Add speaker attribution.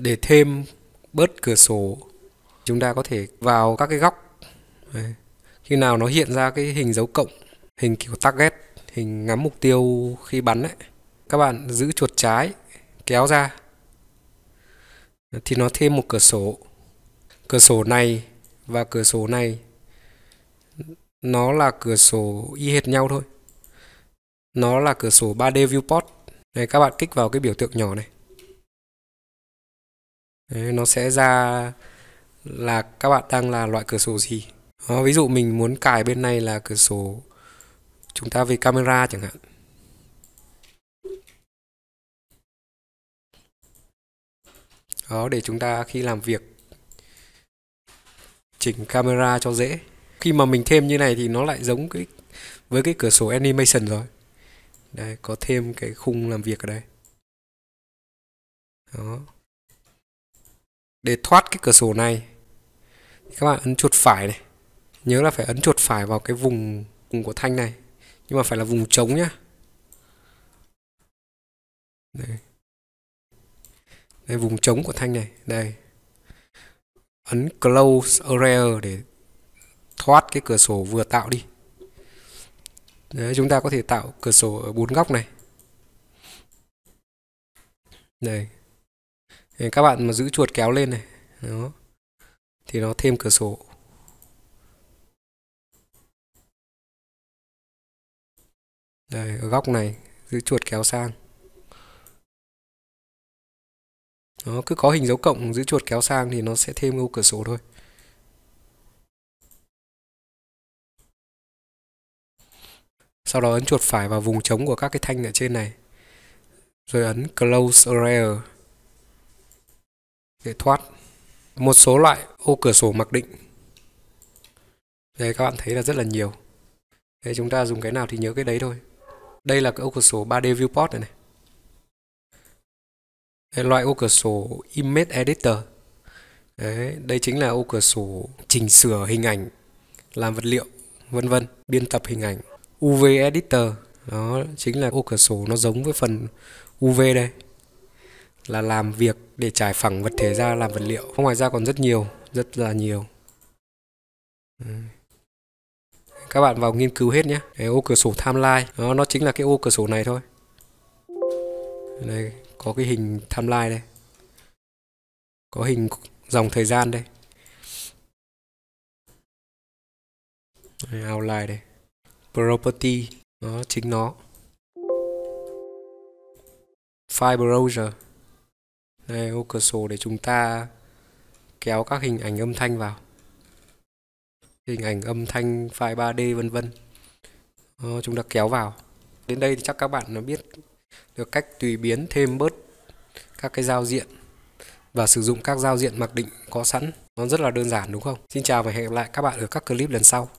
Speaker 1: để thêm bớt cửa sổ chúng ta có thể vào các cái góc Đấy. khi nào nó hiện ra cái hình dấu cộng hình kiểu target hình ngắm mục tiêu khi bắn ấy các bạn giữ chuột trái kéo ra thì nó thêm một cửa sổ cửa sổ này và cửa sổ này nó là cửa sổ y hệt nhau thôi nó là cửa sổ 3D viewport này các bạn kích vào cái biểu tượng nhỏ này nó sẽ ra là các bạn đang là loại cửa sổ gì đó, ờ, ví dụ mình muốn cài bên này là cửa sổ chúng ta về camera chẳng hạn đó để chúng ta khi làm việc chỉnh camera cho dễ khi mà mình thêm như này thì nó lại giống cái với cái cửa sổ animation rồi đây có thêm cái khung làm việc ở đây đó để thoát cái cửa sổ này các bạn ấn chuột phải này nhớ là phải ấn chuột phải vào cái vùng vùng của thanh này nhưng mà phải là vùng trống nhá đây. đây vùng trống của thanh này đây ấn close area để thoát cái cửa sổ vừa tạo đi Đấy, chúng ta có thể tạo cửa sổ ở bốn góc này đây các bạn mà giữ chuột kéo lên này đó thì nó thêm cửa sổ đây ở góc này giữ chuột kéo sang nó cứ có hình dấu cộng giữ chuột kéo sang thì nó sẽ thêm ô cửa sổ thôi sau đó ấn chuột phải vào vùng trống của các cái thanh ở trên này rồi ấn close area để thoát một số loại ô cửa sổ mặc định đây các bạn thấy là rất là nhiều đây chúng ta dùng cái nào thì nhớ cái đấy thôi đây là cái ô cửa sổ 3D viewport này này đây, loại ô cửa sổ image editor đấy, đây chính là ô cửa sổ chỉnh sửa hình ảnh làm vật liệu vân vân biên tập hình ảnh UV editor đó chính là ô cửa sổ nó giống với phần UV đây là làm việc để trải phẳng vật thể ra làm vật liệu ngoài ra còn rất nhiều rất là nhiều các bạn vào nghiên cứu hết nhé cái ô cửa sổ timeline nó nó chính là cái ô cửa sổ này thôi đây có cái hình timeline đây có hình dòng thời gian đây đây, outline đây property nó chính nó file browser đây ô cửa sổ để chúng ta kéo các hình ảnh âm thanh vào hình ảnh âm thanh file 3D vân vân ờ, chúng ta kéo vào đến đây thì chắc các bạn đã biết được cách tùy biến thêm bớt các cái giao diện và sử dụng các giao diện mặc định có sẵn nó rất là đơn giản đúng không Xin chào và hẹn gặp lại các bạn ở các clip lần sau